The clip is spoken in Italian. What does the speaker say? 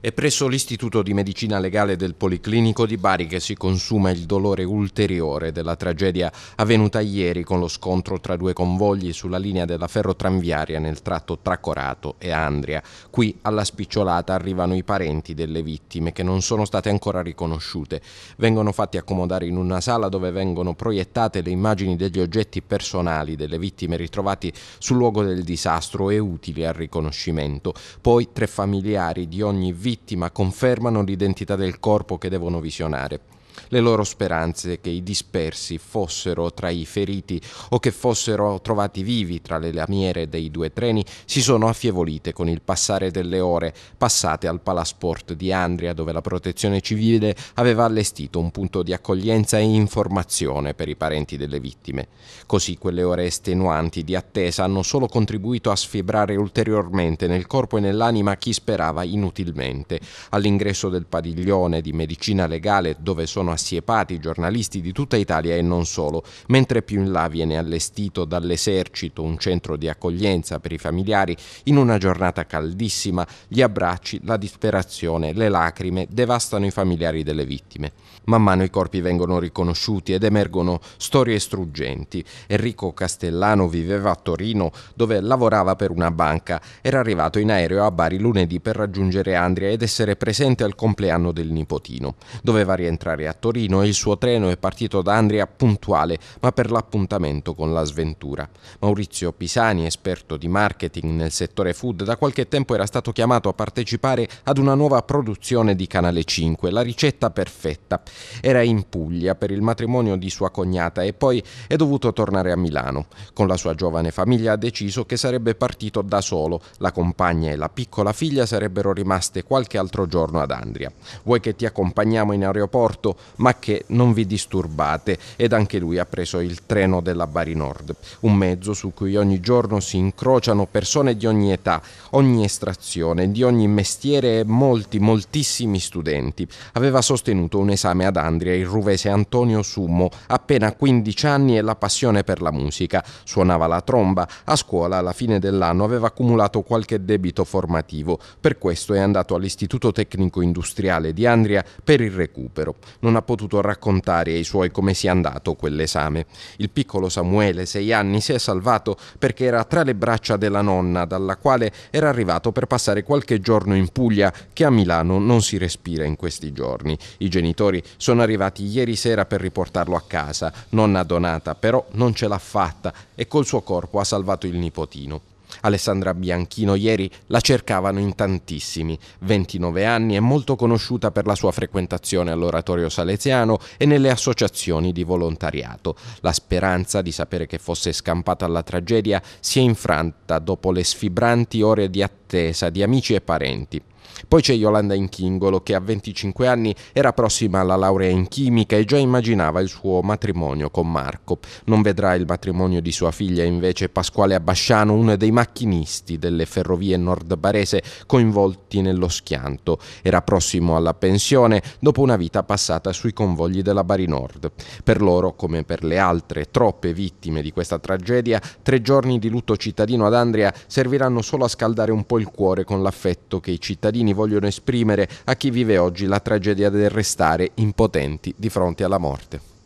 È presso l'Istituto di Medicina Legale del Policlinico di Bari che si consuma il dolore ulteriore della tragedia avvenuta ieri con lo scontro tra due convogli sulla linea della ferrotranviaria nel tratto tra Corato e Andria. Qui alla spicciolata arrivano i parenti delle vittime che non sono state ancora riconosciute. Vengono fatti accomodare in una sala dove vengono proiettate le immagini degli oggetti personali delle vittime ritrovati sul luogo del disastro e utili al riconoscimento. Poi tre familiari di ogni vittima vittima confermano l'identità del corpo che devono visionare le loro speranze che i dispersi fossero tra i feriti o che fossero trovati vivi tra le lamiere dei due treni si sono affievolite con il passare delle ore passate al Palasport di Andria dove la protezione civile aveva allestito un punto di accoglienza e informazione per i parenti delle vittime. Così quelle ore estenuanti di attesa hanno solo contribuito a sfibrare ulteriormente nel corpo e nell'anima chi sperava inutilmente. All'ingresso del padiglione di medicina legale dove sono sono assiepati giornalisti di tutta Italia e non solo, mentre più in là viene allestito dall'esercito un centro di accoglienza per i familiari in una giornata caldissima, gli abbracci, la disperazione, le lacrime devastano i familiari delle vittime. Man mano i corpi vengono riconosciuti ed emergono storie struggenti. Enrico Castellano viveva a Torino dove lavorava per una banca. Era arrivato in aereo a Bari lunedì per raggiungere Andrea ed essere presente al compleanno del nipotino. Doveva rientrare a Torino e il suo treno è partito da Andria puntuale, ma per l'appuntamento con la sventura. Maurizio Pisani, esperto di marketing nel settore food, da qualche tempo era stato chiamato a partecipare ad una nuova produzione di Canale 5, La ricetta perfetta. Era in Puglia per il matrimonio di sua cognata e poi è dovuto tornare a Milano. Con la sua giovane famiglia ha deciso che sarebbe partito da solo. La compagna e la piccola figlia sarebbero rimaste qualche altro giorno ad Andria. Vuoi che ti accompagniamo in aeroporto? ma che non vi disturbate ed anche lui ha preso il treno della Bari Nord, un mezzo su cui ogni giorno si incrociano persone di ogni età, ogni estrazione, di ogni mestiere e molti, moltissimi studenti. Aveva sostenuto un esame ad Andria il ruvese Antonio Summo, appena 15 anni e la passione per la musica. Suonava la tromba, a scuola alla fine dell'anno aveva accumulato qualche debito formativo, per questo è andato all'Istituto Tecnico Industriale di Andria per il recupero. Non non ha potuto raccontare ai suoi come sia andato quell'esame. Il piccolo Samuele, sei anni, si è salvato perché era tra le braccia della nonna, dalla quale era arrivato per passare qualche giorno in Puglia, che a Milano non si respira in questi giorni. I genitori sono arrivati ieri sera per riportarlo a casa. Nonna Donata però non ce l'ha fatta e col suo corpo ha salvato il nipotino. Alessandra Bianchino ieri la cercavano in tantissimi. 29 anni è molto conosciuta per la sua frequentazione all'oratorio salesiano e nelle associazioni di volontariato. La speranza di sapere che fosse scampata alla tragedia si è infranta dopo le sfibranti ore di attesa di amici e parenti. Poi c'è Yolanda Inchingolo che a 25 anni era prossima alla laurea in chimica e già immaginava il suo matrimonio con Marco. Non vedrà il matrimonio di sua figlia invece Pasquale Abbasciano, uno dei macchinisti delle ferrovie nord-barese coinvolti nello schianto. Era prossimo alla pensione dopo una vita passata sui convogli della Bari Nord. Per loro, come per le altre troppe vittime di questa tragedia, tre giorni di lutto cittadino ad Andria serviranno solo a scaldare un po' il cuore con l'affetto che i cittadini cittadini vogliono esprimere a chi vive oggi la tragedia del restare impotenti di fronte alla morte.